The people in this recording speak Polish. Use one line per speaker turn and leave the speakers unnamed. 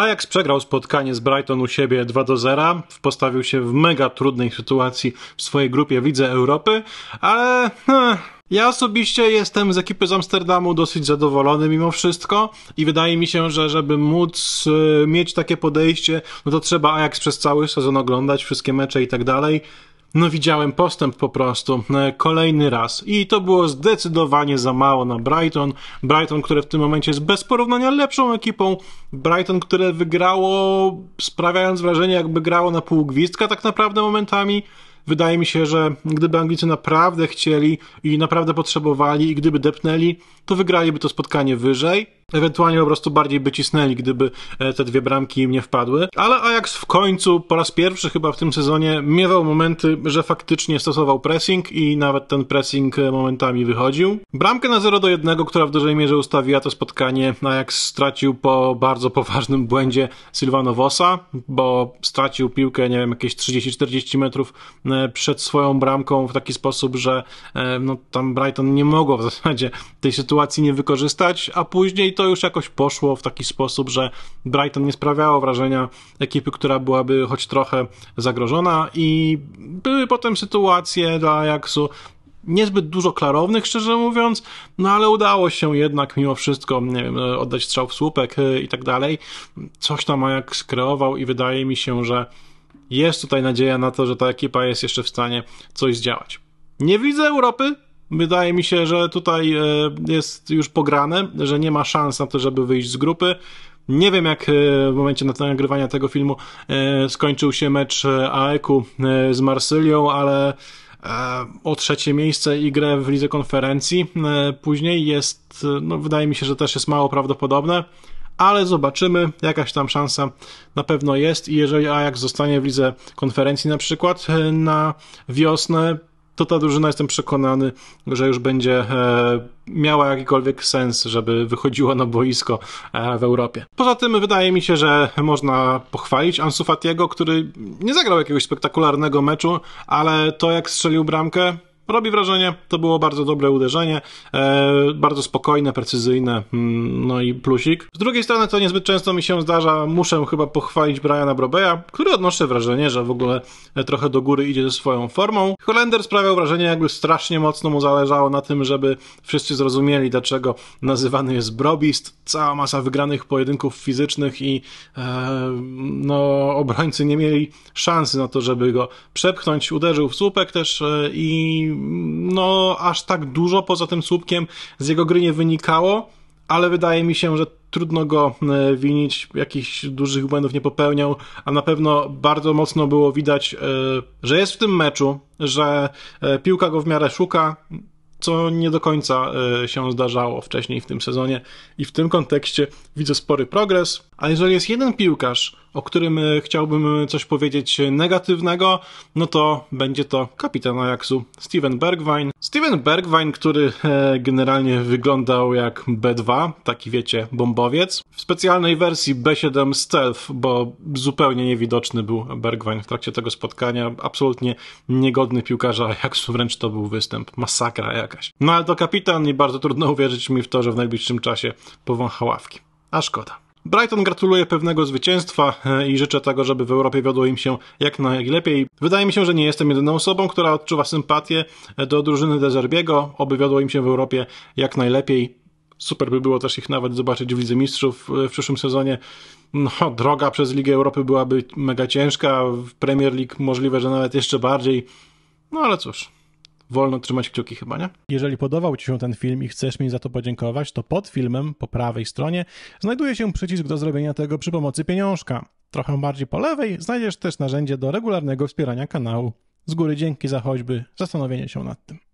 Ajax przegrał spotkanie z Brighton u siebie 2 do 0. Postawił się w mega trudnej sytuacji w swojej grupie Widzę Europy, ale. Hm, ja osobiście jestem z ekipy z Amsterdamu dosyć zadowolony mimo wszystko i wydaje mi się, że żeby móc y, mieć takie podejście, no to trzeba Ajax przez cały sezon oglądać, wszystkie mecze i tak dalej no widziałem postęp po prostu e, kolejny raz i to było zdecydowanie za mało na Brighton. Brighton, które w tym momencie jest bez porównania lepszą ekipą. Brighton, które wygrało sprawiając wrażenie jakby grało na pół gwizdka tak naprawdę momentami wydaje mi się, że gdyby Anglicy naprawdę chcieli i naprawdę potrzebowali i gdyby depnęli, to wygraliby to spotkanie wyżej. Ewentualnie po prostu bardziej by cisnęli, gdyby e, te dwie bramki im nie wpadły. Ale Ajax w końcu po raz pierwszy chyba w tym sezonie miewał momenty, że faktycznie stosował pressing i nawet ten pressing e, momentami wychodził. Bramkę na 0 do 1, która w dużej mierze ustawiła to spotkanie, Ajax stracił po bardzo poważnym błędzie Silvano Vosa, bo stracił piłkę, nie wiem, jakieś 30-40 metrów E, przed swoją bramką w taki sposób, że e, no, tam Brighton nie mogło w zasadzie tej sytuacji nie wykorzystać, a później to już jakoś poszło w taki sposób, że Brighton nie sprawiało wrażenia ekipy, która byłaby choć trochę zagrożona i były potem sytuacje dla Ajaxu niezbyt dużo klarownych, szczerze mówiąc, no ale udało się jednak mimo wszystko, nie wiem, oddać strzał w słupek e, i tak dalej. Coś tam Ajax kreował i wydaje mi się, że jest tutaj nadzieja na to, że ta ekipa jest jeszcze w stanie coś zdziałać. Nie widzę Europy. Wydaje mi się, że tutaj e, jest już pograne, że nie ma szans na to, żeby wyjść z grupy. Nie wiem, jak e, w momencie nagrywania tego filmu e, skończył się mecz AEK-u z Marsylią, ale o trzecie miejsce i grę w lidze konferencji. Później jest, no wydaje mi się, że też jest mało prawdopodobne ale zobaczymy, jakaś tam szansa na pewno jest i jeżeli Ajax zostanie w lidze konferencji na przykład e, na wiosnę, to ta drużyna jestem przekonany, że już będzie e, miała jakikolwiek sens, żeby wychodziła na boisko e, w Europie. Poza tym wydaje mi się, że można pochwalić Ansu Fatiego, który nie zagrał jakiegoś spektakularnego meczu, ale to jak strzelił bramkę, robi wrażenie. To było bardzo dobre uderzenie, e, bardzo spokojne, precyzyjne, mm, no i plusik. Z drugiej strony to niezbyt często mi się zdarza, muszę chyba pochwalić Briana Brobeja, który odnoszę wrażenie, że w ogóle e, trochę do góry idzie ze swoją formą. Holender sprawiał wrażenie, jakby strasznie mocno mu zależało na tym, żeby wszyscy zrozumieli, dlaczego nazywany jest Brobist. Cała masa wygranych pojedynków fizycznych i e, no, obrońcy nie mieli szansy na to, żeby go przepchnąć. Uderzył w słupek też i no aż tak dużo poza tym słupkiem z jego gry nie wynikało, ale wydaje mi się, że trudno go e, winić, jakichś dużych błędów nie popełniał, a na pewno bardzo mocno było widać, e, że jest w tym meczu, że e, piłka go w miarę szuka, co nie do końca e, się zdarzało wcześniej w tym sezonie i w tym kontekście widzę spory progres. A jeżeli jest jeden piłkarz, o którym e, chciałbym coś powiedzieć negatywnego, no to będzie to kapitan Ajaxu Steven Bergwijn. Steven Bergwijn, który e, generalnie wyglądał jak B2, taki wiecie, bombowiec. W specjalnej wersji B7 Stealth, bo zupełnie niewidoczny był Bergwijn w trakcie tego spotkania. Absolutnie niegodny piłkarza Ajaxu, wręcz to był występ. Masakra Ajaxu jakaś. No ale to kapitan i bardzo trudno uwierzyć mi w to, że w najbliższym czasie powącha ławki. A szkoda. Brighton gratuluje pewnego zwycięstwa e, i życzę tego, żeby w Europie wiodło im się jak najlepiej. Wydaje mi się, że nie jestem jedyną osobą, która odczuwa sympatię e, do drużyny Dezerbiego. Oby wiodło im się w Europie jak najlepiej. Super by było też ich nawet zobaczyć w Lidze Mistrzów e, w przyszłym sezonie. No, droga przez Ligę Europy byłaby mega ciężka, w Premier League możliwe, że nawet jeszcze bardziej. No ale cóż, wolno trzymać kciuki chyba, nie? Jeżeli podobał Ci się ten film i chcesz mi za to podziękować, to pod filmem, po prawej stronie, znajduje się przycisk do zrobienia tego przy pomocy pieniążka. Trochę bardziej po lewej znajdziesz też narzędzie do regularnego wspierania kanału. Z góry dzięki za choćby zastanowienie się nad tym.